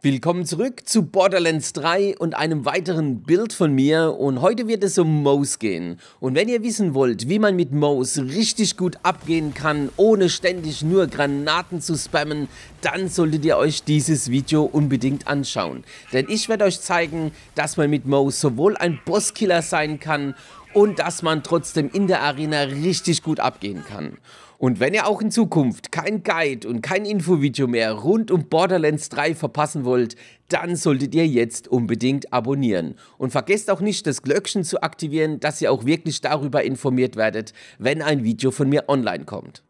Willkommen zurück zu Borderlands 3 und einem weiteren Bild von mir und heute wird es um Moes gehen. Und wenn ihr wissen wollt, wie man mit Moes richtig gut abgehen kann, ohne ständig nur Granaten zu spammen, dann solltet ihr euch dieses Video unbedingt anschauen. Denn ich werde euch zeigen, dass man mit Moes sowohl ein Bosskiller sein kann und dass man trotzdem in der Arena richtig gut abgehen kann. Und wenn ihr auch in Zukunft kein Guide und kein Infovideo mehr rund um Borderlands 3 verpassen wollt, dann solltet ihr jetzt unbedingt abonnieren. Und vergesst auch nicht, das Glöckchen zu aktivieren, dass ihr auch wirklich darüber informiert werdet, wenn ein Video von mir online kommt.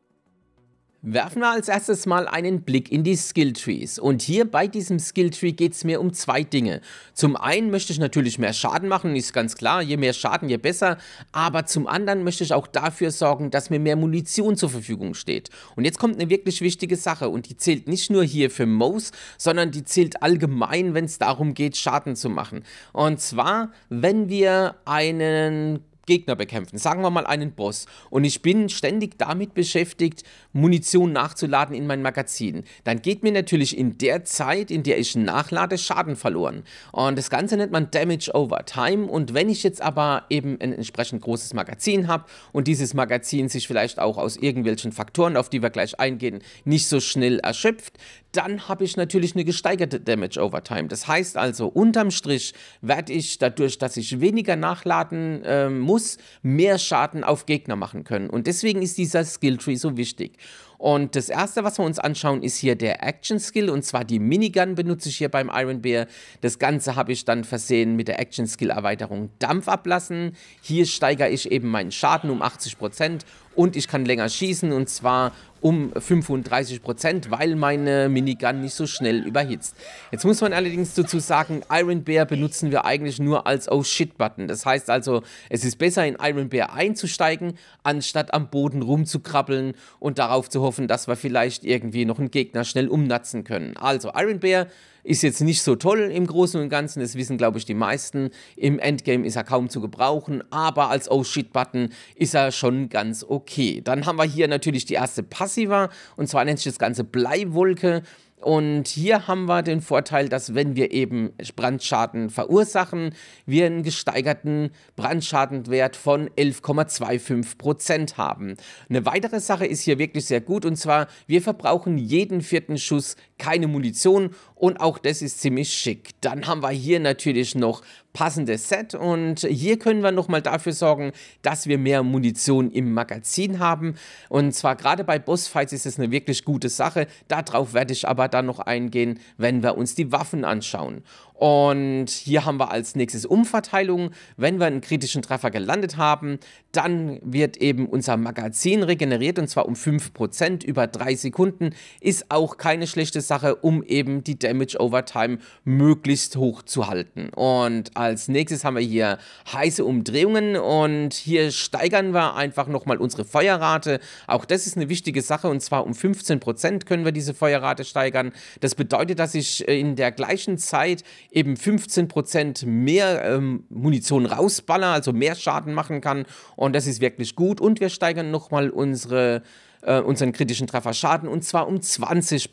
Werfen wir als erstes mal einen Blick in die Skilltrees. Und hier bei diesem Skilltree geht es mir um zwei Dinge. Zum einen möchte ich natürlich mehr Schaden machen, ist ganz klar, je mehr Schaden, je besser. Aber zum anderen möchte ich auch dafür sorgen, dass mir mehr Munition zur Verfügung steht. Und jetzt kommt eine wirklich wichtige Sache und die zählt nicht nur hier für Moes, sondern die zählt allgemein, wenn es darum geht, Schaden zu machen. Und zwar, wenn wir einen Gegner bekämpfen, sagen wir mal einen Boss, und ich bin ständig damit beschäftigt, Munition nachzuladen in mein Magazin, dann geht mir natürlich in der Zeit, in der ich nachlade, Schaden verloren. Und das Ganze nennt man Damage over Time. Und wenn ich jetzt aber eben ein entsprechend großes Magazin habe und dieses Magazin sich vielleicht auch aus irgendwelchen Faktoren, auf die wir gleich eingehen, nicht so schnell erschöpft, dann habe ich natürlich eine gesteigerte Damage over Time. Das heißt also, unterm Strich werde ich dadurch, dass ich weniger nachladen äh, muss, mehr Schaden auf Gegner machen können. Und deswegen ist dieser Skill Tree so wichtig. Und das erste, was wir uns anschauen, ist hier der Action Skill. Und zwar die Minigun benutze ich hier beim Iron Bear. Das Ganze habe ich dann versehen mit der Action Skill Erweiterung Dampf ablassen. Hier steigere ich eben meinen Schaden um 80% und ich kann länger schießen und zwar um 35 Prozent, weil meine Minigun nicht so schnell überhitzt. Jetzt muss man allerdings dazu sagen, Iron Bear benutzen wir eigentlich nur als Oh Shit Button. Das heißt also, es ist besser in Iron Bear einzusteigen, anstatt am Boden rumzukrabbeln und darauf zu hoffen, dass wir vielleicht irgendwie noch einen Gegner schnell umnatzen können. Also Iron Bear ist jetzt nicht so toll im Großen und Ganzen. Das wissen, glaube ich, die meisten. Im Endgame ist er kaum zu gebrauchen, aber als Oh Shit-Button ist er schon ganz okay. Dann haben wir hier natürlich die erste Passiva und zwar nennt sich das Ganze Bleiwolke. Und hier haben wir den Vorteil, dass wenn wir eben Brandschaden verursachen, wir einen gesteigerten Brandschadenwert von 11,25 Prozent haben. Eine weitere Sache ist hier wirklich sehr gut und zwar, wir verbrauchen jeden vierten Schuss keine Munition und auch das ist ziemlich schick. Dann haben wir hier natürlich noch passendes Set und hier können wir nochmal dafür sorgen, dass wir mehr Munition im Magazin haben und zwar gerade bei Bossfights ist es eine wirklich gute Sache, darauf werde ich aber dann noch eingehen, wenn wir uns die Waffen anschauen. Und hier haben wir als nächstes Umverteilung. Wenn wir einen kritischen Treffer gelandet haben, dann wird eben unser Magazin regeneriert und zwar um 5% über 3 Sekunden. Ist auch keine schlechte Sache, um eben die Damage Overtime möglichst hoch zu halten. Und als nächstes haben wir hier heiße Umdrehungen und hier steigern wir einfach nochmal unsere Feuerrate. Auch das ist eine wichtige Sache und zwar um 15% können wir diese Feuerrate steigern. Das bedeutet, dass ich äh, in der gleichen Zeit eben 15% mehr ähm, Munition rausballern, also mehr Schaden machen kann. Und das ist wirklich gut. Und wir steigern nochmal unsere äh, unseren kritischen Trefferschaden und zwar um 20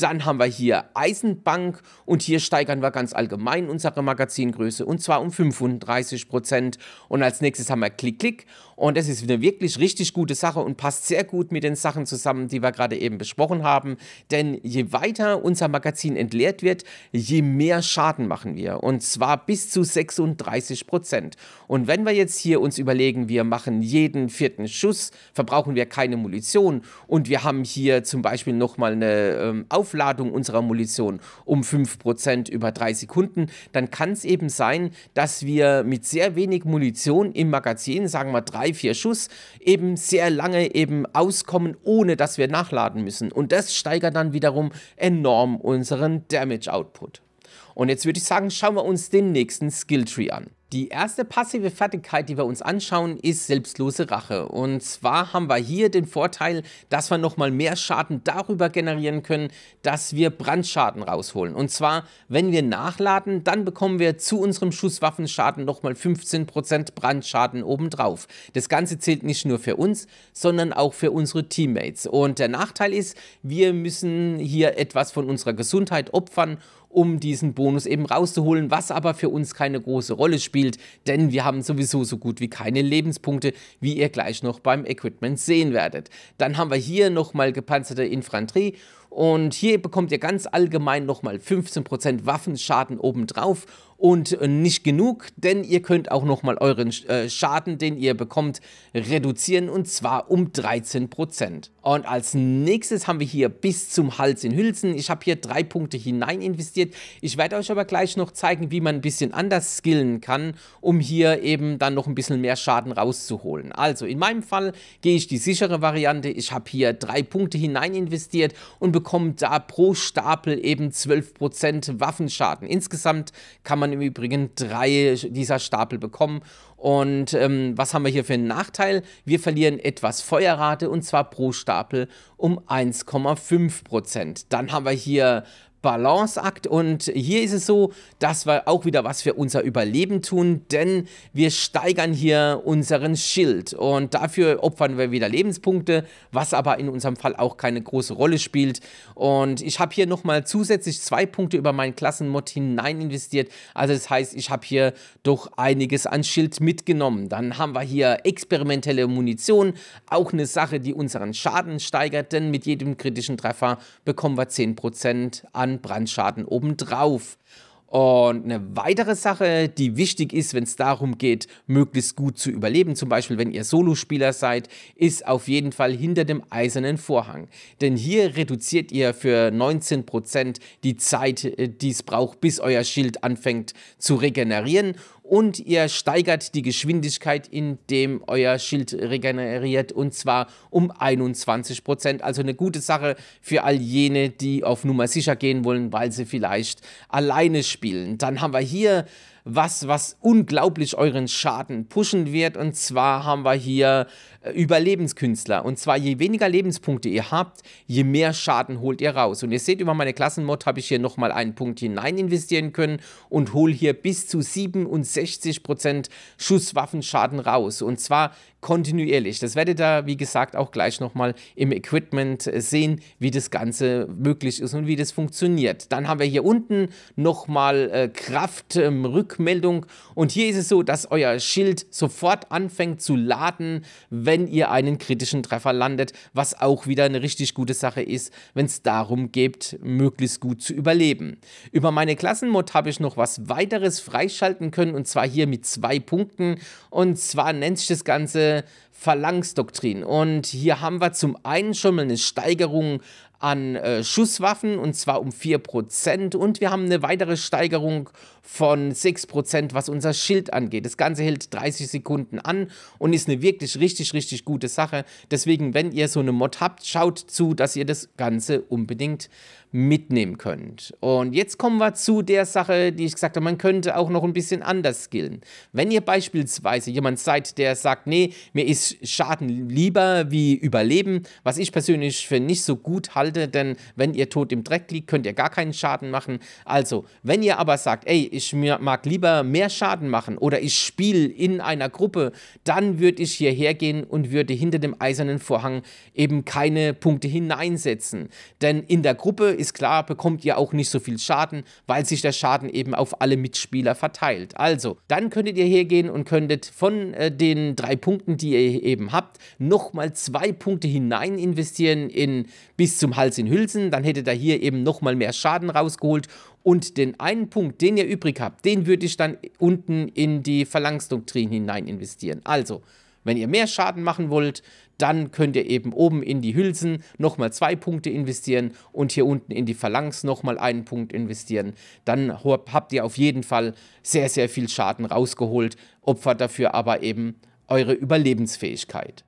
dann haben wir hier Eisenbank und hier steigern wir ganz allgemein unsere Magazingröße und zwar um 35 Prozent. Und als nächstes haben wir Klick-Klick und das ist eine wirklich richtig gute Sache und passt sehr gut mit den Sachen zusammen, die wir gerade eben besprochen haben. Denn je weiter unser Magazin entleert wird, je mehr Schaden machen wir und zwar bis zu 36 Prozent. Und wenn wir jetzt hier uns überlegen, wir machen jeden vierten Schuss, verbrauchen wir keine Munition und wir haben hier zum Beispiel nochmal eine ähm, Auf Aufladung unserer Munition um 5% über drei Sekunden, dann kann es eben sein, dass wir mit sehr wenig Munition im Magazin, sagen wir drei, vier Schuss, eben sehr lange eben auskommen, ohne dass wir nachladen müssen. Und das steigert dann wiederum enorm unseren Damage Output. Und jetzt würde ich sagen, schauen wir uns den nächsten Skilltree an. Die erste passive Fertigkeit, die wir uns anschauen, ist selbstlose Rache. Und zwar haben wir hier den Vorteil, dass wir nochmal mehr Schaden darüber generieren können, dass wir Brandschaden rausholen. Und zwar, wenn wir nachladen, dann bekommen wir zu unserem Schusswaffenschaden nochmal 15% Brandschaden obendrauf. Das Ganze zählt nicht nur für uns, sondern auch für unsere Teammates. Und der Nachteil ist, wir müssen hier etwas von unserer Gesundheit opfern um diesen Bonus eben rauszuholen, was aber für uns keine große Rolle spielt, denn wir haben sowieso so gut wie keine Lebenspunkte, wie ihr gleich noch beim Equipment sehen werdet. Dann haben wir hier nochmal gepanzerte Infanterie und hier bekommt ihr ganz allgemein nochmal 15% Waffenschaden obendrauf und äh, nicht genug, denn ihr könnt auch nochmal euren äh, Schaden, den ihr bekommt, reduzieren und zwar um 13%. Und als nächstes haben wir hier bis zum Hals in Hülsen. Ich habe hier drei Punkte hinein investiert. Ich werde euch aber gleich noch zeigen, wie man ein bisschen anders skillen kann, um hier eben dann noch ein bisschen mehr Schaden rauszuholen. Also in meinem Fall gehe ich die sichere Variante. Ich habe hier drei Punkte hinein investiert und bekomme bekommen da pro Stapel eben 12% Waffenschaden. Insgesamt kann man im Übrigen drei dieser Stapel bekommen. Und ähm, was haben wir hier für einen Nachteil? Wir verlieren etwas Feuerrate und zwar pro Stapel um 1,5%. Dann haben wir hier Balanceakt und hier ist es so, dass wir auch wieder was für unser Überleben tun, denn wir steigern hier unseren Schild und dafür opfern wir wieder Lebenspunkte, was aber in unserem Fall auch keine große Rolle spielt und ich habe hier nochmal zusätzlich zwei Punkte über meinen Klassenmod hinein investiert, also das heißt, ich habe hier doch einiges an Schild mitgenommen. Dann haben wir hier experimentelle Munition, auch eine Sache, die unseren Schaden steigert, denn mit jedem kritischen Treffer bekommen wir 10% an an Brandschaden obendrauf. Und eine weitere Sache, die wichtig ist, wenn es darum geht, möglichst gut zu überleben, zum Beispiel wenn ihr Solospieler seid, ist auf jeden Fall hinter dem eisernen Vorhang. Denn hier reduziert ihr für 19% die Zeit, äh, die es braucht, bis euer Schild anfängt zu regenerieren und ihr steigert die Geschwindigkeit, indem euer Schild regeneriert und zwar um 21%. Also eine gute Sache für all jene, die auf Nummer sicher gehen wollen, weil sie vielleicht alleine spielen. Dann haben wir hier was, was unglaublich euren Schaden pushen wird. Und zwar haben wir hier äh, Überlebenskünstler. Und zwar je weniger Lebenspunkte ihr habt, je mehr Schaden holt ihr raus. Und ihr seht, über meine Klassenmod habe ich hier nochmal einen Punkt hinein investieren können und hole hier bis zu 67% Schusswaffenschaden raus. Und zwar kontinuierlich. Das werdet ihr, wie gesagt, auch gleich nochmal im Equipment äh, sehen, wie das Ganze möglich ist und wie das funktioniert. Dann haben wir hier unten nochmal äh, Kraft im ähm, Rücken Rückmeldung. Und hier ist es so, dass euer Schild sofort anfängt zu laden, wenn ihr einen kritischen Treffer landet, was auch wieder eine richtig gute Sache ist, wenn es darum geht, möglichst gut zu überleben. Über meine Klassenmod habe ich noch was weiteres freischalten können und zwar hier mit zwei Punkten. Und zwar nennt sich das Ganze Phalanx-Doktrin. Und hier haben wir zum einen schon mal eine Steigerung an äh, Schusswaffen und zwar um 4% und wir haben eine weitere Steigerung von 6%, was unser Schild angeht. Das Ganze hält 30 Sekunden an und ist eine wirklich richtig, richtig gute Sache. Deswegen, wenn ihr so eine Mod habt, schaut zu, dass ihr das Ganze unbedingt mitnehmen könnt. Und jetzt kommen wir zu der Sache, die ich gesagt habe, man könnte auch noch ein bisschen anders skillen. Wenn ihr beispielsweise jemand seid, der sagt, nee, mir ist Schaden lieber wie Überleben, was ich persönlich für nicht so gut halte, denn wenn ihr tot im Dreck liegt, könnt ihr gar keinen Schaden machen. Also, wenn ihr aber sagt, ey, ich mag lieber mehr Schaden machen oder ich spiele in einer Gruppe, dann würde ich hierher gehen und würde hinter dem eisernen Vorhang eben keine Punkte hineinsetzen. Denn in der Gruppe ist klar, bekommt ihr auch nicht so viel Schaden, weil sich der Schaden eben auf alle Mitspieler verteilt. Also, dann könntet ihr hergehen und könntet von äh, den drei Punkten, die ihr eben habt, nochmal zwei Punkte hinein investieren in bis zum Hals in Hülsen. Dann hättet ihr hier eben nochmal mehr Schaden rausgeholt und den einen Punkt, den ihr übrig habt, den würde ich dann unten in die Verlangsdoktrin hinein investieren. Also, wenn ihr mehr Schaden machen wollt, dann könnt ihr eben oben in die Hülsen nochmal zwei Punkte investieren und hier unten in die Phalanx nochmal einen Punkt investieren. Dann habt ihr auf jeden Fall sehr, sehr viel Schaden rausgeholt, opfert dafür aber eben eure Überlebensfähigkeit.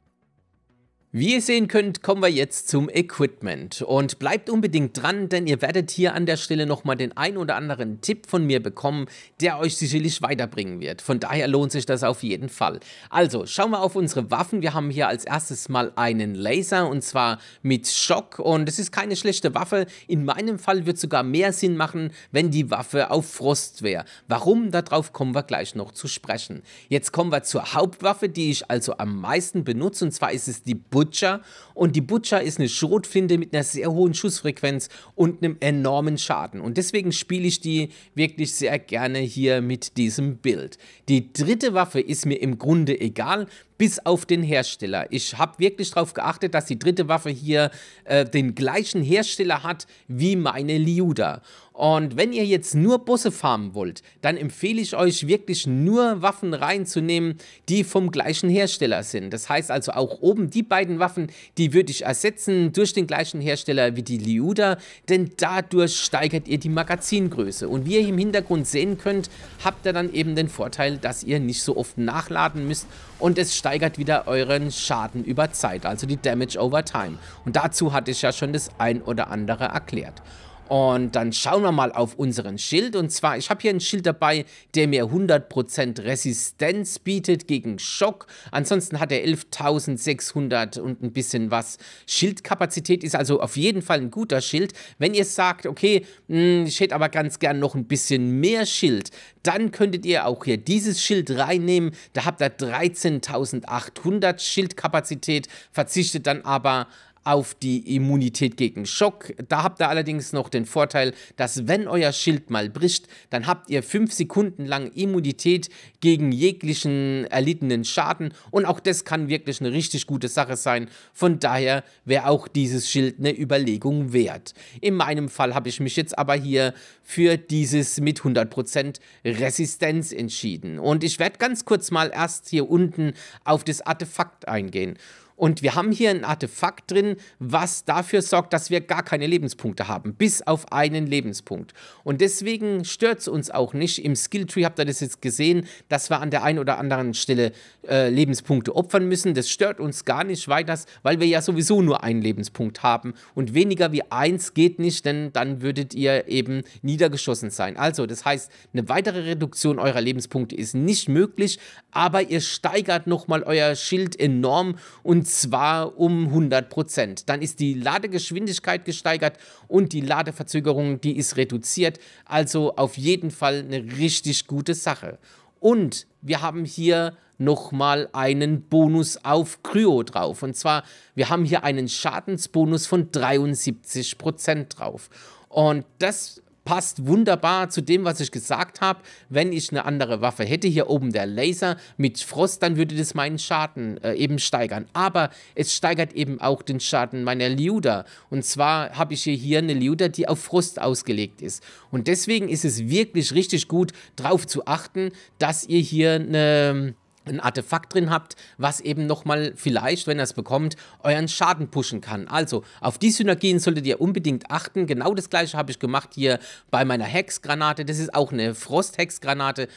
Wie ihr sehen könnt, kommen wir jetzt zum Equipment und bleibt unbedingt dran, denn ihr werdet hier an der Stelle nochmal den ein oder anderen Tipp von mir bekommen, der euch sicherlich weiterbringen wird. Von daher lohnt sich das auf jeden Fall. Also schauen wir auf unsere Waffen. Wir haben hier als erstes mal einen Laser und zwar mit Schock und es ist keine schlechte Waffe. In meinem Fall wird sogar mehr Sinn machen, wenn die Waffe auf Frost wäre. Warum? Darauf kommen wir gleich noch zu sprechen. Jetzt kommen wir zur Hauptwaffe, die ich also am meisten benutze und zwar ist es die Bull Butcher. Und die Butcher ist eine Schrotflinte mit einer sehr hohen Schussfrequenz und einem enormen Schaden. Und deswegen spiele ich die wirklich sehr gerne hier mit diesem Bild. Die dritte Waffe ist mir im Grunde egal, bis auf den Hersteller. Ich habe wirklich darauf geachtet, dass die dritte Waffe hier äh, den gleichen Hersteller hat wie meine Liuda. Und wenn ihr jetzt nur Busse farmen wollt, dann empfehle ich euch wirklich nur Waffen reinzunehmen, die vom gleichen Hersteller sind. Das heißt also auch oben die beiden Waffen, die würde ich ersetzen durch den gleichen Hersteller wie die Liuda, denn dadurch steigert ihr die Magazingröße. Und wie ihr im Hintergrund sehen könnt, habt ihr dann eben den Vorteil, dass ihr nicht so oft nachladen müsst und es steigert wieder euren Schaden über Zeit, also die Damage over Time. Und dazu hatte ich ja schon das ein oder andere erklärt. Und dann schauen wir mal auf unseren Schild. Und zwar, ich habe hier ein Schild dabei, der mir 100% Resistenz bietet gegen Schock. Ansonsten hat er 11.600 und ein bisschen was. Schildkapazität ist also auf jeden Fall ein guter Schild. Wenn ihr sagt, okay, hm, ich hätte aber ganz gern noch ein bisschen mehr Schild, dann könntet ihr auch hier dieses Schild reinnehmen. Da habt ihr 13.800 Schildkapazität, verzichtet dann aber auf die Immunität gegen Schock. Da habt ihr allerdings noch den Vorteil, dass wenn euer Schild mal bricht, dann habt ihr fünf Sekunden lang Immunität gegen jeglichen erlittenen Schaden und auch das kann wirklich eine richtig gute Sache sein. Von daher wäre auch dieses Schild eine Überlegung wert. In meinem Fall habe ich mich jetzt aber hier für dieses mit 100% Resistenz entschieden und ich werde ganz kurz mal erst hier unten auf das Artefakt eingehen. Und wir haben hier ein Artefakt drin, was dafür sorgt, dass wir gar keine Lebenspunkte haben, bis auf einen Lebenspunkt. Und deswegen stört es uns auch nicht. Im Skilltree habt ihr das jetzt gesehen, dass wir an der einen oder anderen Stelle äh, Lebenspunkte opfern müssen. Das stört uns gar nicht weiter, weil wir ja sowieso nur einen Lebenspunkt haben. Und weniger wie eins geht nicht, denn dann würdet ihr eben niedergeschossen sein. Also, das heißt, eine weitere Reduktion eurer Lebenspunkte ist nicht möglich, aber ihr steigert nochmal euer Schild enorm und zwar um 100 Prozent. Dann ist die Ladegeschwindigkeit gesteigert und die Ladeverzögerung, die ist reduziert. Also auf jeden Fall eine richtig gute Sache. Und wir haben hier nochmal einen Bonus auf Kryo drauf. Und zwar, wir haben hier einen Schadensbonus von 73% drauf. Und das passt wunderbar zu dem, was ich gesagt habe. Wenn ich eine andere Waffe hätte, hier oben der Laser mit Frost, dann würde das meinen Schaden äh, eben steigern. Aber es steigert eben auch den Schaden meiner Liuda. Und zwar habe ich hier, hier eine Liuda, die auf Frost ausgelegt ist. Und deswegen ist es wirklich richtig gut, darauf zu achten, dass ihr hier eine ein Artefakt drin habt, was eben nochmal vielleicht, wenn ihr es bekommt, euren Schaden pushen kann. Also auf die Synergien solltet ihr unbedingt achten. Genau das gleiche habe ich gemacht hier bei meiner Hexgranate. Das ist auch eine Frost-Hexgranate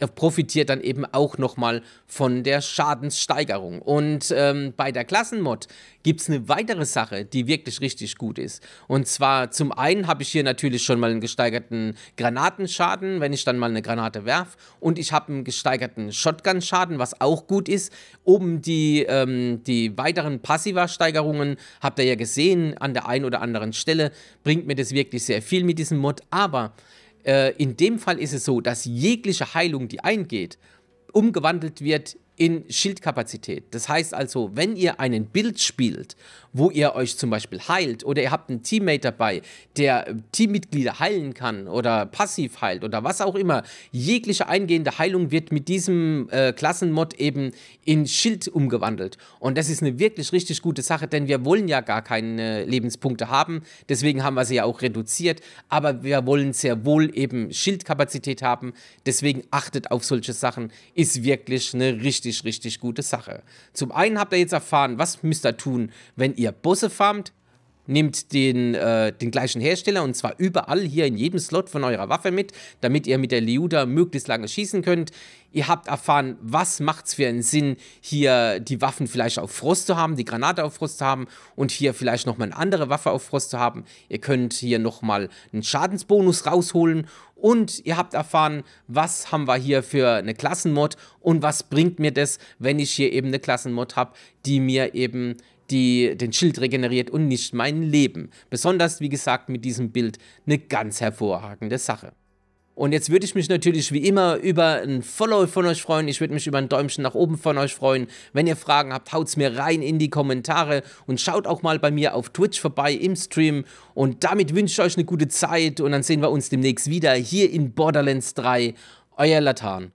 er profitiert dann eben auch nochmal von der Schadenssteigerung. Und ähm, bei der Klassenmod gibt es eine weitere Sache, die wirklich richtig gut ist. Und zwar zum einen habe ich hier natürlich schon mal einen gesteigerten Granatenschaden, wenn ich dann mal eine Granate werf. Und ich habe einen gesteigerten Shotgun-Schaden, was auch gut ist. Oben die, ähm, die weiteren Passiva-Steigerungen habt ihr ja gesehen, an der einen oder anderen Stelle bringt mir das wirklich sehr viel mit diesem Mod. Aber äh, in dem Fall ist es so, dass jegliche Heilung, die eingeht, umgewandelt wird in Schildkapazität. Das heißt also, wenn ihr einen Bild spielt, wo ihr euch zum Beispiel heilt oder ihr habt einen Teammate dabei, der Teammitglieder heilen kann oder passiv heilt oder was auch immer, jegliche eingehende Heilung wird mit diesem äh, Klassenmod eben in Schild umgewandelt. Und das ist eine wirklich richtig gute Sache, denn wir wollen ja gar keine Lebenspunkte haben. Deswegen haben wir sie ja auch reduziert. Aber wir wollen sehr wohl eben Schildkapazität haben. Deswegen achtet auf solche Sachen. Ist wirklich eine richtig richtig, gute Sache. Zum einen habt ihr jetzt erfahren, was müsst ihr tun, wenn ihr Busse farmt, Nehmt den, äh, den gleichen Hersteller und zwar überall hier in jedem Slot von eurer Waffe mit, damit ihr mit der Liuda möglichst lange schießen könnt. Ihr habt erfahren, was macht es für einen Sinn, hier die Waffen vielleicht auf Frost zu haben, die Granate auf Frost zu haben und hier vielleicht nochmal eine andere Waffe auf Frost zu haben. Ihr könnt hier nochmal einen Schadensbonus rausholen und ihr habt erfahren, was haben wir hier für eine Klassenmod und was bringt mir das, wenn ich hier eben eine Klassenmod habe, die mir eben die den Schild regeneriert und nicht mein Leben. Besonders, wie gesagt, mit diesem Bild eine ganz hervorragende Sache. Und jetzt würde ich mich natürlich wie immer über ein Follow von euch freuen. Ich würde mich über ein Däumchen nach oben von euch freuen. Wenn ihr Fragen habt, haut es mir rein in die Kommentare und schaut auch mal bei mir auf Twitch vorbei im Stream. Und damit wünsche ich euch eine gute Zeit und dann sehen wir uns demnächst wieder hier in Borderlands 3. Euer Latan.